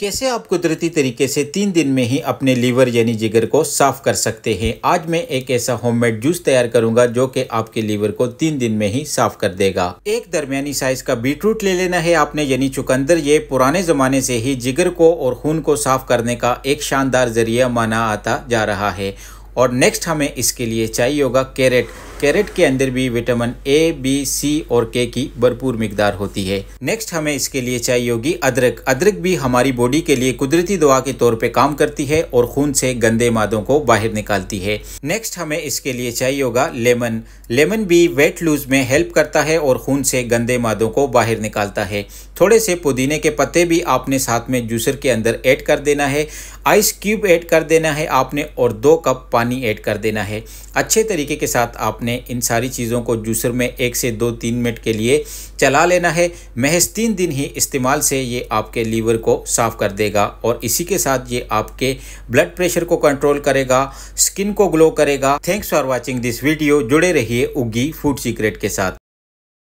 कैसे आप कुदरती तरीके से तीन दिन में ही अपने लीवर यानी जिगर को साफ कर सकते हैं आज मैं एक ऐसा होममेड जूस तैयार करूंगा जो कि आपके लीवर को तीन दिन में ही साफ कर देगा एक दरमियानी साइज का बीटरूट ले लेना है आपने यानी चुकंदर ये पुराने जमाने से ही जिगर को और खून को साफ करने का एक शानदार जरिया माना आता जा रहा है और नेक्स्ट हमें इसके लिए चाहिए होगा कैरेट कैरेट के अंदर भी विटामिन ए बी सी और के की भरपूर मिकदार होती है नेक्स्ट हमें इसके लिए चाहिए होगी अदरक अदरक भी हमारी बॉडी के लिए कुदरती दवा के तौर पे काम करती है और खून से गंदे मादों को बाहर निकालती है नेक्स्ट हमें इसके लिए चाहिए होगा लेमन लेमन भी वेट लूज में हेल्प करता है और खून से गंदे मादों को बाहर निकालता है थोड़े से पुदीने के पत्ते भी आपने साथ में जूसर के अंदर ऐड कर देना है आइस क्यूब ऐड कर देना है आपने और दो कप पानी ऐड कर देना है अच्छे तरीके के साथ आपने आपने इन सारी चीज़ों को जूसर में एक से दो तीन मिनट के लिए चला लेना है महज तीन दिन ही इस्तेमाल से ये आपके लीवर को साफ़ कर देगा और इसी के साथ ये आपके ब्लड प्रेशर को कंट्रोल करेगा स्किन को ग्लो करेगा thanks for watching this video जुड़े रहिए उगी फूड सीक्रेट के साथ